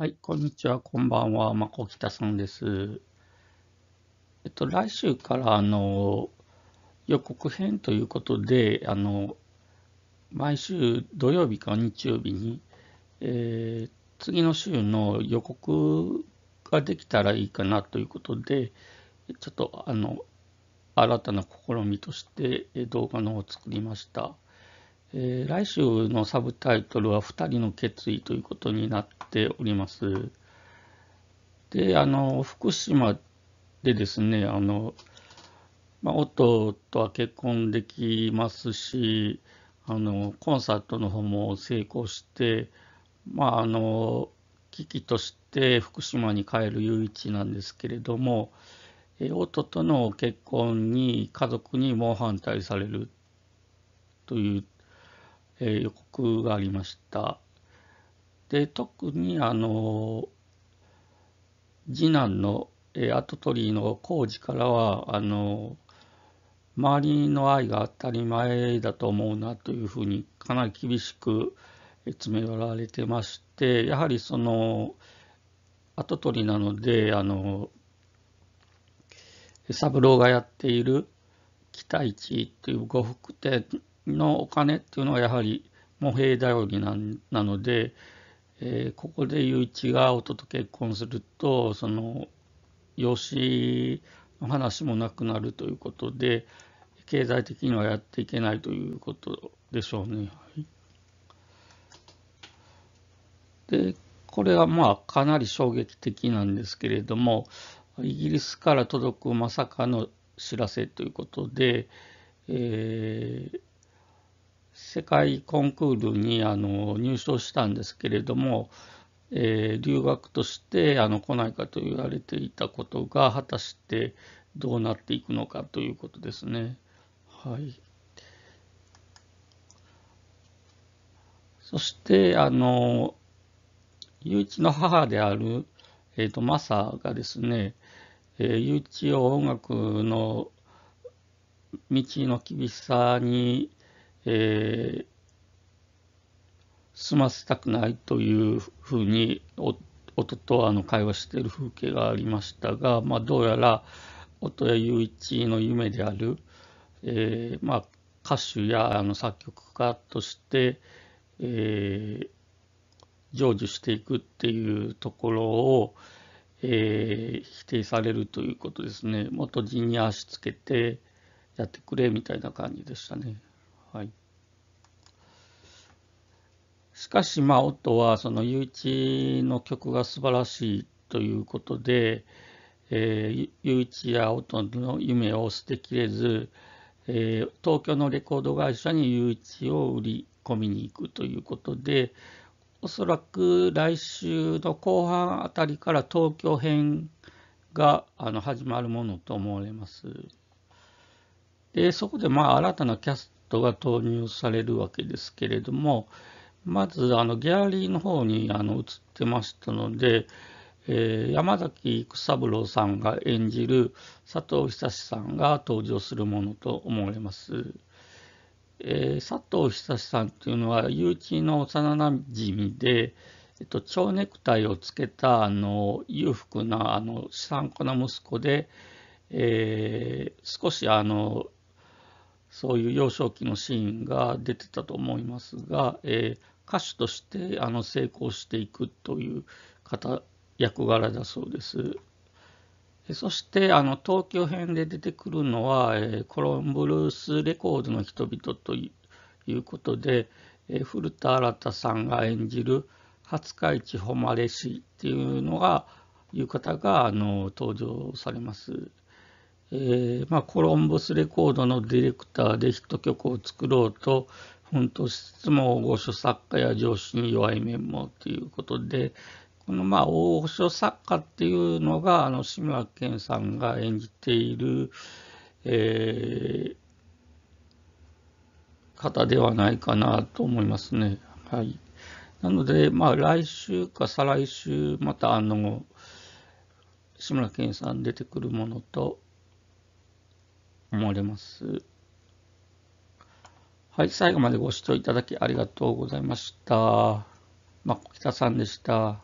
はい、こんにちは、こんばんは、まこきたさんです。えっと、来週から、あの、予告編ということで、あの、毎週土曜日か日曜日に、えー、次の週の予告ができたらいいかなということで、ちょっと、あの、新たな試みとして動画の方を作りました。えー、来週のサブタイトルは「2人の決意」ということになっております。であの福島でですねあの、まあ、夫とは結婚できますしあのコンサートの方も成功して、まあ、あの危機として福島に帰る唯一なんですけれども、えー、夫との結婚に家族に猛反対されるというえ予告がありました。で特にあの次男の、え跡取りの浩二からはあの周りの愛が当たり前だと思うなというふうにかなり厳しく詰め寄られてましてやはりその跡取りなのであの三郎がやっている期待値という呉服店のお金っていうのはやはり模平頼りななので、えー、ここで雄一が夫と結婚するとその養子の話もなくなるということで経済的にはやっていけないということでしょうね。でこれはまあかなり衝撃的なんですけれどもイギリスから届くまさかの知らせということで、えー、世界コンクールにあの入賞したんですけれども、えー、留学としてあの来ないかと言われていたことが果たしてどうなっていくのかということですね。はい、そしてあの祐一の母である、えーと、マサがですね祐一、えー、を音楽の道の厳しさにえー、済ませたくないというふうに夫とあの会話している風景がありましたが、まあ、どうやら音谷雄一の夢である、えーまあ、歌手やあの作曲家として、えー、成就していくっていうところを、えー、否定されるということですね元人に足つけてやってくれみたいな感じでしたね。はい。しかし、まあ、夫はそのいちの曲が素晴らしいということで、えー、いちや夫の夢を捨てきれず、えー、東京のレコード会社にいちを売り込みに行くということで、おそらく来週の後半あたりから東京編があの始まるものと思われます。でそこでまあ新たなキャストが投入されるわけですけれどもまずあのギャラリーの方にあの映ってましたので、えー、山崎育三郎さんが演じる佐藤久志さんが登場するものと思われます。えー、佐藤久志さんというのは友人の幼なじみで、えっと、蝶ネクタイをつけたあの裕福なあの資産家の息子で、えー、少しあのそういう幼少期のシーンが出てたと思いますが、えー、歌手としてあの成功していくという方役柄だそうです。そしてあの東京編で出てくるのは、えー、コロンブルースレコードの人々ということで、えー、古田新太さんが演じる廿日市誉れ師っていうのがいう方があの登場されます。えー、まあ、コロンブスレコードのディレクターでヒット曲を作ろうと奮闘しつつも大御所作家や上司に弱い面もということでこのまあ大御所作家っていうのがあの志村けんさんが演じている、えー、方ではないかなと思いますね。はい、なので、まあ、来週か再来週またあの志村けんさん出てくるものと思われます。はい、最後までご視聴いただきありがとうございました。まこ北さんでした。